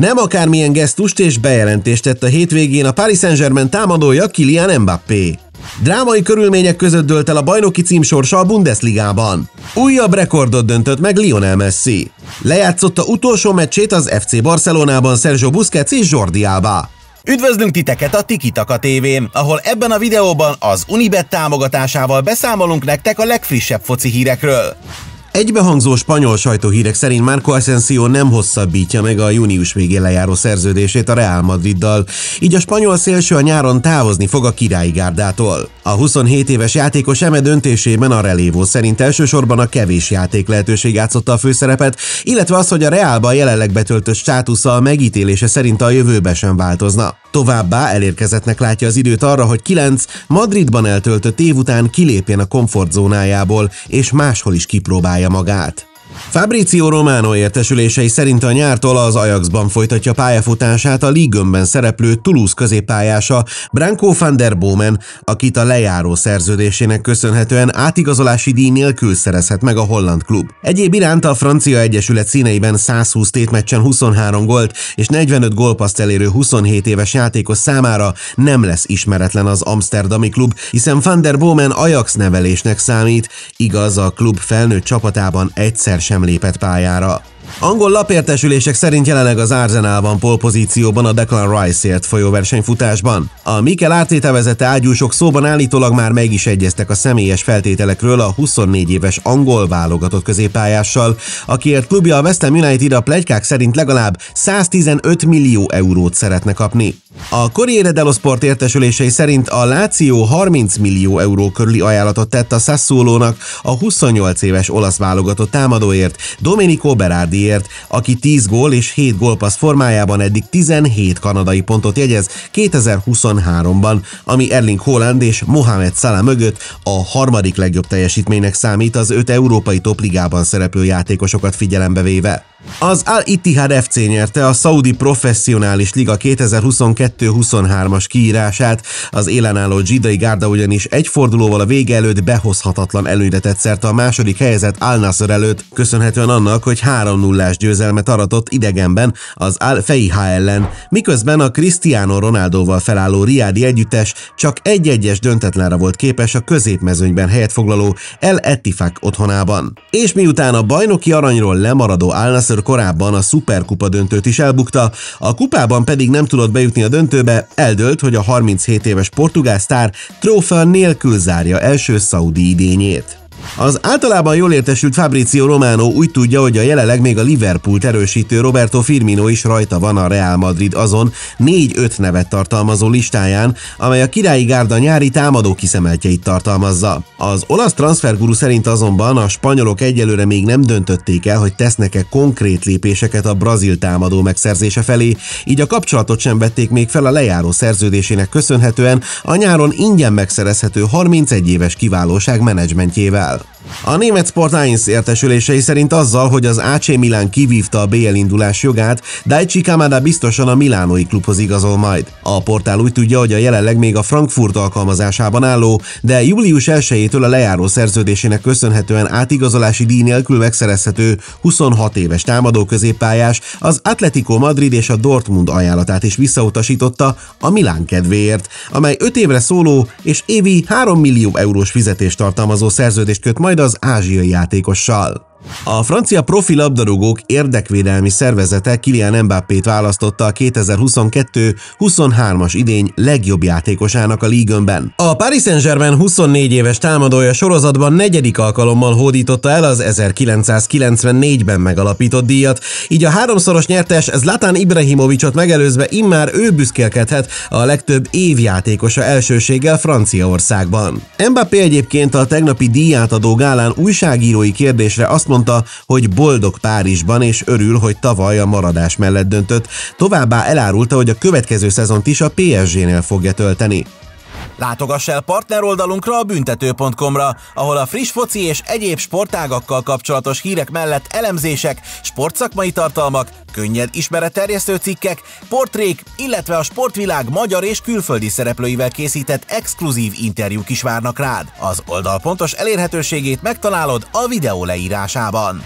Nem akármilyen gesztust és bejelentést tett a hétvégén a Paris Saint-Germain támadója Kylian Mbappé. Drámai körülmények között dölt el a bajnoki címsorsa a Bundesligában. Újabb rekordot döntött meg Lionel Messi. Lejátszotta utolsó meccsét az FC Barcelonában Sergio Busquets és Jordi Alba. Üdvözlünk titeket a Tiki-taka Taka tv ahol ebben a videóban az Unibet támogatásával beszámolunk nektek a legfrissebb foci hírekről. Egybehangzó spanyol sajtóhírek szerint Marco Asensio nem hosszabbítja meg a június végén lejáró szerződését a Real Madriddal, így a spanyol szélső a nyáron távozni fog a gárdától. A 27 éves játékos eme döntésében a relévó szerint elsősorban a kevés játék lehetőség játszotta a főszerepet, illetve az, hogy a Reálban jelenleg betöltött státusza a megítélése szerint a jövőben sem változna. Továbbá elérkezettnek látja az időt arra, hogy 9 Madridban eltöltött év után kilépjen a komfortzónájából, és máshol is kipróbálja magát. Fabrizio Romano értesülései szerint a nyártól az Ajaxban folytatja pályafutását a Ligönben szereplő Toulouse középpályása Branko van der Bomen, akit a lejáró szerződésének köszönhetően átigazolási díj nélkül szerezhet meg a holland klub. Egyéb iránt a francia egyesület színeiben 120 tétmeccsen 23 gólt és 45 gólpaszt elérő 27 éves játékos számára nem lesz ismeretlen az amsterdami klub, hiszen van der Bomen Ajax nevelésnek számít, igaz a klub felnőtt csapatában egyszer sem lépett pályára. Angol lapértesülések szerint jelenleg az Arsenal van polpozícióban a Declan Rice-ért folyó versenyfutásban. A Mikel Arteta vezette ágyúsok szóban állítólag már meg is egyeztek a személyes feltételekről a 24 éves angol válogatott középpályással, akiért klubja a West Ham United a plegykák szerint legalább 115 millió eurót szeretne kapni. A Corriere dello Sport értesülései szerint a Láció 30 millió euró körüli ajánlatot tett a Sassuolo-nak a 28 éves olasz válogatott támadóért, Domenico Berardi kennedy aki 10 gól és 7 gólpassz formájában eddig 17 kanadai pontot jegyez 2023-ban, ami Erling Holland és Mohamed Salah mögött a harmadik legjobb teljesítménynek számít az öt európai topligában szereplő játékosokat figyelembe véve. Az Al Ittihad FC nyerte a Saudi Professzionális Liga 2022-23-as kiírását. Az élen álló Gidai Gárda ugyanis egy fordulóval a vége előtt behozhatatlan előnyre tett szerte a második helyezett Al Nasser előtt, köszönhetően annak, hogy 3-0-ás győzelmet aratott idegenben az Al Feiha ellen, miközben a Cristiano Ronaldoval felálló riádi együttes csak egy-egyes döntetlenre volt képes a középmezőnyben helyet foglaló El Etifak otthonában. És miután a bajnoki aranyról lemaradó Al korábban a szuperkupa döntőt is elbukta, a kupában pedig nem tudott bejutni a döntőbe, eldőlt, hogy a 37 éves portugál sztár trófea nélkül zárja első szaudi idényét. Az általában jól értesült Fabrizio Romano úgy tudja, hogy a jelenleg még a Liverpool erősítő Roberto Firmino is rajta van a Real Madrid azon 4-5 nevet tartalmazó listáján, amely a királyi gárda nyári támadó kiszemeltjeit tartalmazza. Az olasz transferguru szerint azonban a spanyolok egyelőre még nem döntötték el, hogy tesznek-e konkrét lépéseket a brazil támadó megszerzése felé, így a kapcsolatot sem vették még fel a lejáró szerződésének köszönhetően a nyáron ingyen megszerezhető 31 éves kiválóság menedzsmentjével. have. A német Sport 1 értesülései szerint azzal, hogy az AC Milán kivívta a BL indulás jogát, Daichi Kamada biztosan a milánói klubhoz igazol majd. A portál úgy tudja, hogy a jelenleg még a Frankfurt alkalmazásában álló, de július 1-től a lejáró szerződésének köszönhetően átigazolási díj nélkül megszerezhető 26 éves támadó középpályás az Atletico Madrid és a Dortmund ajánlatát is visszautasította a Milán kedvéért, amely 5 évre szóló és évi 3 millió eurós fizetést tartalmazó szerződést köt majd majd az ázsiai játékossal. A francia profi labdarúgók érdekvédelmi szervezete Kylian Mbappét választotta a 2022-23-as idény legjobb játékosának a Ligönben. A Paris Saint-Germain 24 éves támadója sorozatban negyedik alkalommal hódította el az 1994-ben megalapított díjat, így a háromszoros nyertes Zlatán Ibrahimovicot megelőzve immár ő büszkélkedhet a legtöbb évjátékosa elsőséggel Franciaországban. Mbappé egyébként a tegnapi díjátadó gálán újságírói kérdésre azt mondta, mondta, hogy boldog Párizsban, és örül, hogy tavaly a maradás mellett döntött. Továbbá elárulta, hogy a következő szezont is a PSG-nél fogja tölteni. Látogass el partneroldalunkra a büntető.com-ra, ahol a friss foci és egyéb sportágakkal kapcsolatos hírek mellett elemzések, sportszakmai tartalmak, könnyed ismeretterjesztő cikkek, portrék, illetve a sportvilág magyar és külföldi szereplőivel készített exkluzív interjúk is várnak rád. Az oldal pontos elérhetőségét megtalálod a videó leírásában.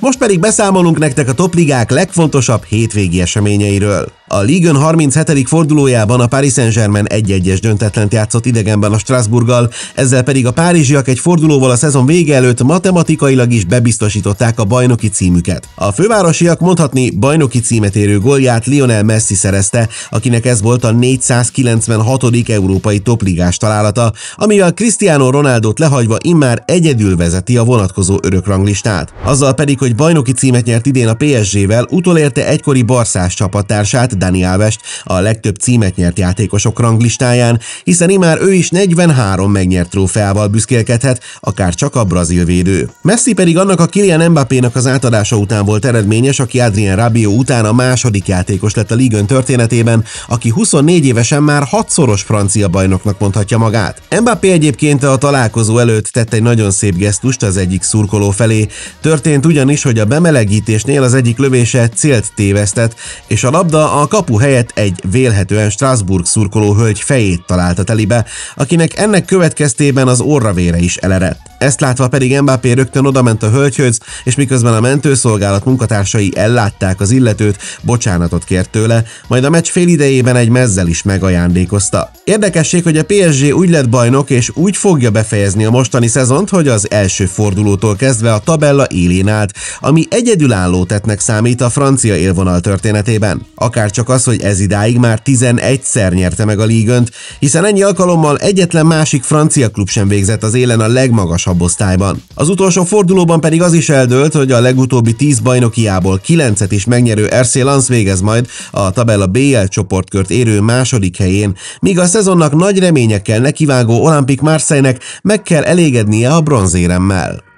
Most pedig beszámolunk nektek a topligák legfontosabb hétvégi eseményeiről. A Ligue 37. fordulójában a Paris Saint-Germain 1-1-es döntetlent játszott idegenben a Strasburggal, ezzel pedig a párizsiak egy fordulóval a szezon vége előtt matematikailag is bebiztosították a bajnoki címüket. A fővárosiak mondhatni bajnoki címet érő gólját Lionel Messi szerezte, akinek ez volt a 496. európai topligás találata, amivel Cristiano Ronaldo-t lehagyva immár egyedül vezeti a vonatkozó örökranglistát. Azzal pedig, hogy bajnoki címet nyert idén a PSG-vel, utolérte egykori barszás csapattársát Dani Alvest a legtöbb címet nyert játékosok ranglistáján, hiszen imár ő is 43 megnyert trófeával büszkélkedhet, akár csak a brazil védő. Messi pedig annak a Kylian Mbappénak az átadása után volt eredményes, aki Adrien Rabió után a második játékos lett a Ligön történetében, aki 24 évesen már hatszoros francia bajnoknak mondhatja magát. Mbappé egyébként a találkozó előtt tett egy nagyon szép gesztust az egyik szurkoló felé. Történt ugyanis, hogy a bemelegítésnél az egyik lövése célt tévesztett, és a labda a kapu helyett egy vélhetően Strasbourg szurkoló hölgy fejét találta telibe, akinek ennek következtében az orravére is elerett. Ezt látva pedig Mbappé rögtön odament a hölgyhöz, és miközben a mentőszolgálat munkatársai ellátták az illetőt, bocsánatot kért tőle, majd a meccs fél idejében egy mezzel is megajándékozta. Érdekesség, hogy a PSG úgy lett bajnok, és úgy fogja befejezni a mostani szezont, hogy az első fordulótól kezdve a tabella élén állt, ami egyedülálló tettnek számít a francia élvonal történetében. Akár csak az, hogy ez idáig már 11-szer nyerte meg a Ligönt, hiszen ennyi alkalommal egyetlen másik francia klub sem végzett az élen a legmagasabb legmagasabb osztályban. Az utolsó fordulóban pedig az is eldőlt, hogy a legutóbbi 10 bajnokiából 9-et is megnyerő RC Lens végez majd a tabella BL csoportkört érő második helyén, míg a szezonnak nagy reményekkel nekivágó Olympic Marseille-nek meg kell elégednie a bronzéremmel.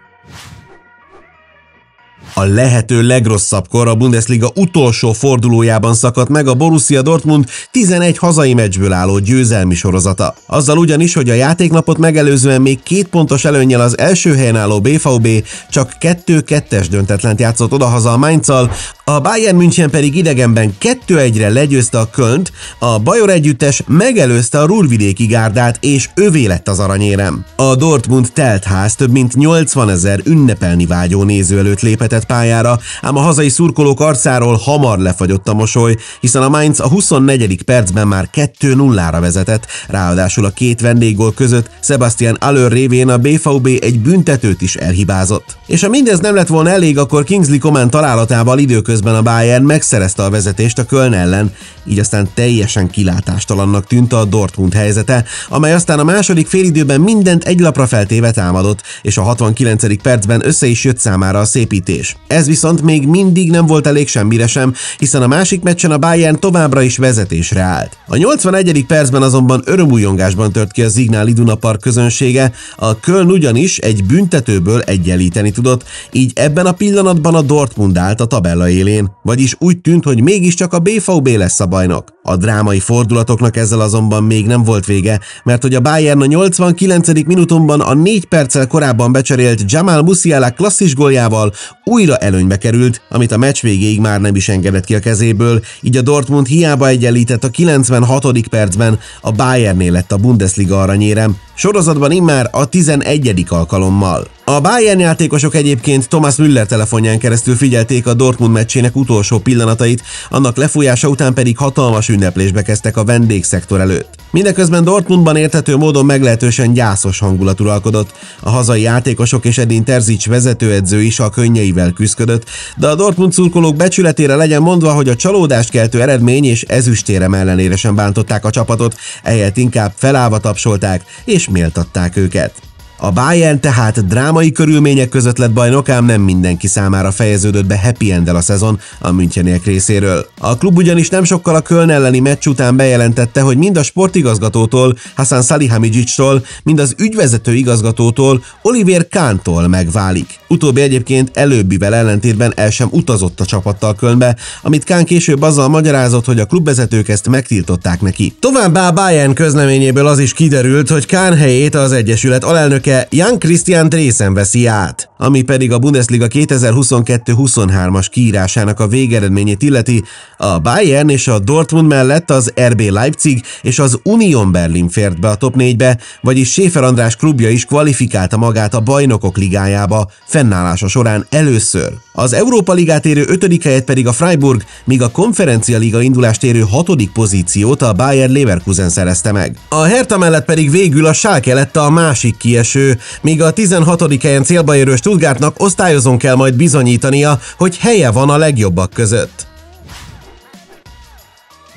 A lehető legrosszabbkor a Bundesliga utolsó fordulójában szakadt meg a Borussia Dortmund 11 hazai meccsből álló győzelmi sorozata. Azzal ugyanis, hogy a játéknapot megelőzően még két pontos előnyel az első helyen álló BVB csak 2-2-es döntetlent játszott odahaza a Mainzal, a Bayern München pedig idegenben 2-1-re legyőzte a Kölnt, a Bajor együttes megelőzte a Rúrvidéki gárdát, és övé lett az aranyérem. A Dortmund teltház több mint 80 ezer ünnepelni vágyó néző előtt léphetett pályára, ám a hazai szurkolók arcáról hamar lefagyott a mosoly, hiszen a Mainz a 24. percben már 2-0-ra vezetett, ráadásul a két vendéggól között Sebastian Allör révén a BVB egy büntetőt is elhibázott. És ha mindez nem lett volna elég, akkor Kingsley Coman találatával időközben Közben a Bayern megszerezte a vezetést a Köln ellen, így aztán teljesen kilátástalannak tűnt a Dortmund helyzete, amely aztán a második félidőben mindent egy lapra feltéve támadott, és a 69. percben össze is jött számára a szépítés. Ez viszont még mindig nem volt elég semmire sem, hiszen a másik meccsen a Bayern továbbra is vezetésre állt. A 81. percben azonban örömújongásban tört ki a Zignál Iduna Park közönsége, a Köln ugyanis egy büntetőből egyenlíteni tudott, így ebben a pillanatban a Dortmund állt a tabella élén élén, vagyis úgy tűnt, hogy mégiscsak a BVB lesz a bajnok. A drámai fordulatoknak ezzel azonban még nem volt vége, mert hogy a Bayern a 89. minutumban a 4 perccel korábban becserélt Jamal Musiala klasszis góljával újra előnybe került, amit a meccs végéig már nem is engedett ki a kezéből, így a Dortmund hiába egyenlített a 96. percben, a Bayernnél lett a Bundesliga aranyérem, sorozatban immár a 11. alkalommal. A Bayern játékosok egyébként Thomas Müller telefonján keresztül figyelték a Dortmund meccsének utolsó pillanatait, annak lefújása után pedig hatalmas ünneplésbe kezdtek a vendégszektor előtt. Mindeközben Dortmundban érthető módon meglehetősen gyászos hangulat uralkodott. A hazai játékosok és Edin Terzics vezetőedző is a könnyeivel küzdött, de a Dortmund szurkolók becsületére legyen mondva, hogy a csalódást keltő eredmény és ezüstérem ellenére sem bántották a csapatot, ehelyett inkább felállva tapsolták és méltatták őket. A Bayern tehát drámai körülmények között lett bajnok, ám nem mindenki számára fejeződött be happy end a szezon a Müncheniek részéről. A klub ugyanis nem sokkal a Köln elleni meccs után bejelentette, hogy mind a sportigazgatótól, Hasan Salihamidzsicstól, mind az ügyvezető igazgatótól, Oliver Kántól megválik. Utóbbi egyébként előbbivel ellentétben el sem utazott a csapattal Kölnbe, amit Kán később azzal magyarázott, hogy a klubvezetők ezt megtiltották neki. Továbbá Bayern közleményéből az is kiderült, hogy Kán helyét az Egyesület alelnök elnöke Jan Christian Dresen veszi át, ami pedig a Bundesliga 2022-23-as kiírásának a végeredményét illeti, a Bayern és a Dortmund mellett az RB er Leipzig és az Union Berlin fért be a top 4-be, vagyis Schäfer András klubja is kvalifikálta magát a Bajnokok Ligájába fennállása során először. Az Európa Ligát érő 5. helyet pedig a Freiburg, míg a Konferencia Liga indulást érő 6. pozíciót a Bayern Leverkusen szerezte meg. A Hertha mellett pedig végül a Schalke lett a másik kieső, első, míg a 16. helyen célba érő Stuttgartnak osztályozón kell majd bizonyítania, hogy helye van a legjobbak között.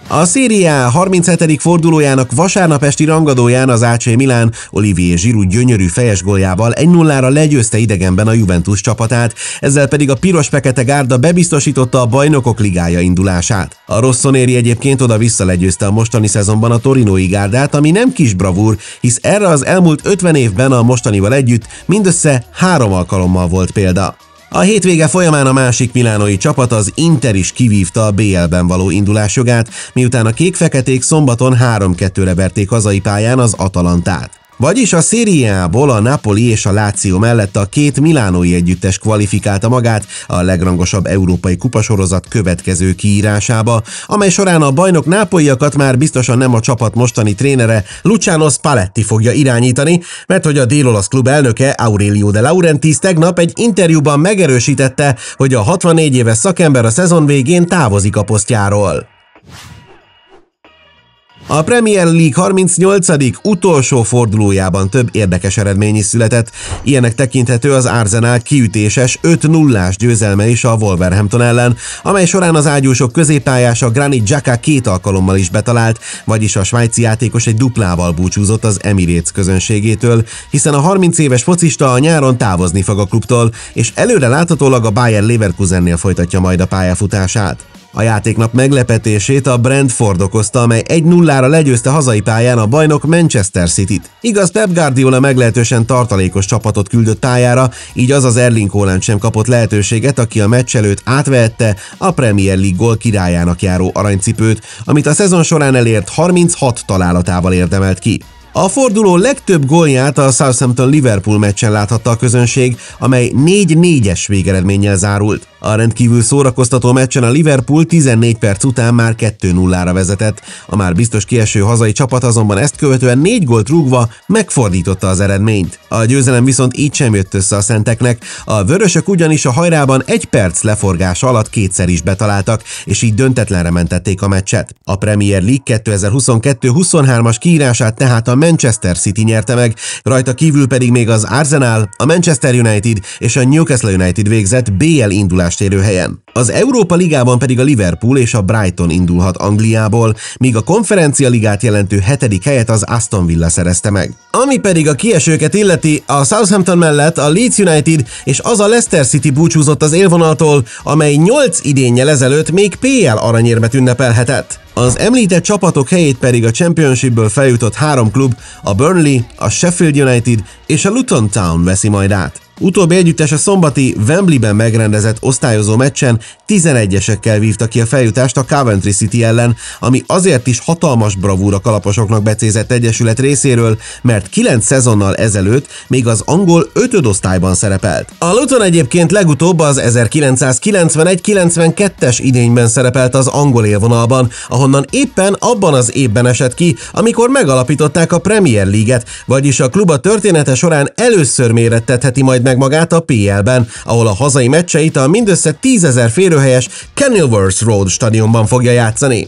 A Szériá 37. fordulójának vasárnap esti rangadóján az AC Milán Olivier Giroud gyönyörű fejes góljával 1-0-ra legyőzte idegenben a Juventus csapatát, ezzel pedig a piros-fekete gárda bebiztosította a bajnokok ligája indulását. A Rossoneri egyébként oda-vissza legyőzte a mostani szezonban a Torinoi gárdát, ami nem kis bravúr, hisz erre az elmúlt 50 évben a mostanival együtt mindössze három alkalommal volt példa. A hétvége folyamán a másik milánói csapat az Inter is kivívta a BL-ben való indulásjogát, miután a kék-feketék szombaton 3-2-re verték hazai pályán az Atalantát. Vagyis a szériából a Napoli és a Láció mellett a két milánói együttes kvalifikálta magát a legrangosabb európai kupasorozat következő kiírásába, amely során a bajnok nápolyakat már biztosan nem a csapat mostani trénere Luciano Spalletti fogja irányítani, mert hogy a délolasz klub elnöke Aurelio de Laurentiis tegnap egy interjúban megerősítette, hogy a 64 éves szakember a szezon végén távozik a posztjáról. A Premier League 38. utolsó fordulójában több érdekes eredmény is született, ilyenek tekinthető az Arsenal kiütéses 5-0-ás győzelme is a Wolverhampton ellen, amely során az ágyúsok középpályása Granit Xhaka két alkalommal is betalált, vagyis a svájci játékos egy duplával búcsúzott az Emirates közönségétől, hiszen a 30 éves focista a nyáron távozni fog a klubtól, és előre láthatólag a Bayer Leverkusennél folytatja majd a pályafutását. A játéknap meglepetését a Brentford okozta, amely 1-0-ra legyőzte hazai pályán a bajnok Manchester City-t. Igaz, Pep Guardiola meglehetősen tartalékos csapatot küldött pályára, így az az Erling Haaland sem kapott lehetőséget, aki a meccs előtt átvehette a Premier League gól királyának járó aranycipőt, amit a szezon során elért 36 találatával érdemelt ki. A forduló legtöbb gólját a Southampton-Liverpool meccsen láthatta a közönség, amely 4-4-es végeredménnyel zárult. A rendkívül szórakoztató meccsen a Liverpool 14 perc után már 2-0-ra vezetett. A már biztos kieső hazai csapat azonban ezt követően 4 gólt rúgva megfordította az eredményt. A győzelem viszont így sem jött össze a szenteknek, a vörösök ugyanis a hajrában egy perc leforgás alatt kétszer is betaláltak, és így döntetlenre mentették a meccset. A Premier League 2022-23-as kiírását tehát a Manchester City nyerte meg, rajta kívül pedig még az Arsenal, a Manchester United és a Newcastle United végzett BL indulást érő helyen. Az Európa Ligában pedig a Liverpool és a Brighton indulhat Angliából, míg a konferencia ligát jelentő hetedik helyet az Aston Villa szerezte meg. Ami pedig a kiesőket illeti, a Southampton mellett a Leeds United és az a Leicester City búcsúzott az élvonaltól, amely 8 idénnyel ezelőtt még PL aranyérmet ünnepelhetett. Az említett csapatok helyét pedig a Championshipből feljutott három klub, a Burnley, a Sheffield United és a Luton Town veszi majd át. Utóbbi együttes a szombati Wembleyben megrendezett osztályozó meccsen 11-esekkel vívta ki a feljutást a Coventry City ellen, ami azért is hatalmas bravúra kalaposoknak becézett egyesület részéről, mert 9 szezonnal ezelőtt még az angol osztályban szerepelt. A Luton egyébként legutóbb az 1991-92-es idényben szerepelt az angol élvonalban, ahonnan éppen abban az évben esett ki, amikor megalapították a Premier League-et, vagyis a klub a története során először mérettetheti majd meg magát a PL-ben, ahol a hazai meccseit a mindössze ezer férőhelyes Kenilworth Road stadionban fogja játszani.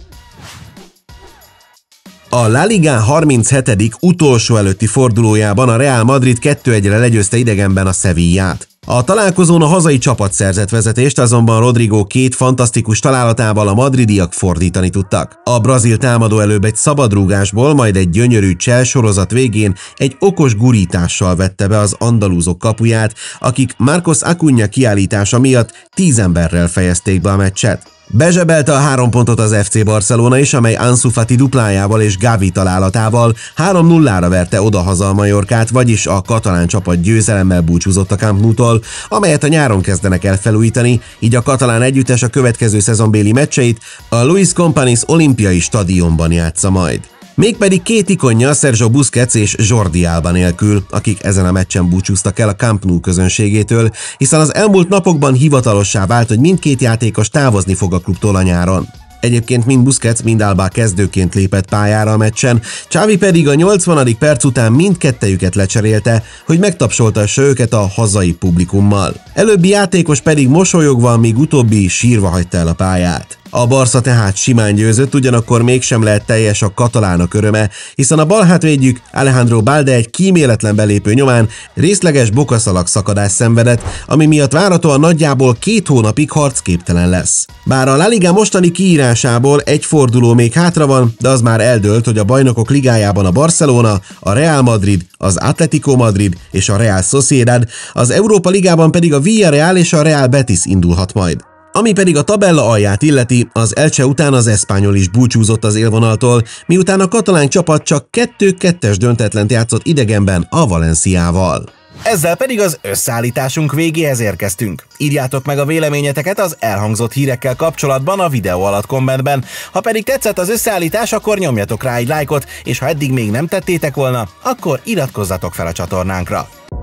A La Liga 37. utolsó előtti fordulójában a Real Madrid 2-1-re legyőzte idegenben a Sevillát. A találkozón a hazai csapat szerzett vezetést, azonban Rodrigo két fantasztikus találatával a madridiak fordítani tudtak. A brazil támadó előbb egy szabadrúgásból, majd egy gyönyörű csel sorozat végén egy okos gurítással vette be az andalúzok kapuját, akik Marcos Acuna kiállítása miatt tíz emberrel fejezték be a meccset. Bezsebelte a három pontot az FC Barcelona is, amely Ansu Fati duplájával és Gavi találatával 3-0-ra verte odahaza a Majorkát, vagyis a katalán csapat győzelemmel búcsúzott a Camp Nou-tól, amelyet a nyáron kezdenek el felújítani, így a katalán együttes a következő szezonbéli meccseit a Luis Companys olimpiai stadionban játsza majd. Mégpedig két ikonja Sergio Busquets és Jordi Alba nélkül, akik ezen a meccsen búcsúztak el a Camp Nou közönségétől, hiszen az elmúlt napokban hivatalossá vált, hogy mindkét játékos távozni fog a klubtól a nyáron. Egyébként mind Busquets, mind Alba kezdőként lépett pályára a meccsen, Csávi pedig a 80. perc után mindkettejüket lecserélte, hogy megtapsoltassa őket a hazai publikummal. Előbbi játékos pedig mosolyogva, míg utóbbi sírva hagyta el a pályát. A Barca tehát simán győzött, ugyanakkor mégsem lehet teljes a katalánok öröme, hiszen a balhátvédjük Alejandro Balde egy kíméletlen belépő nyomán részleges bokaszalag szakadás szenvedett, ami miatt várhatóan nagyjából két hónapig harcképtelen lesz. Bár a La Liga mostani kiírásából egy forduló még hátra van, de az már eldőlt, hogy a bajnokok ligájában a Barcelona, a Real Madrid, az Atletico Madrid és a Real Sociedad, az Európa Ligában pedig a Villarreal és a Real Betis indulhat majd. Ami pedig a tabella alját illeti, az Elcse után az Espanyol is búcsúzott az élvonaltól, miután a katalán csapat csak 2-2-es döntetlent játszott idegenben a Valenciával. Ezzel pedig az összeállításunk végéhez érkeztünk. Írjátok meg a véleményeteket az elhangzott hírekkel kapcsolatban a videó alatt kommentben. Ha pedig tetszett az összeállítás, akkor nyomjatok rá egy lájkot, és ha eddig még nem tettétek volna, akkor iratkozzatok fel a csatornánkra.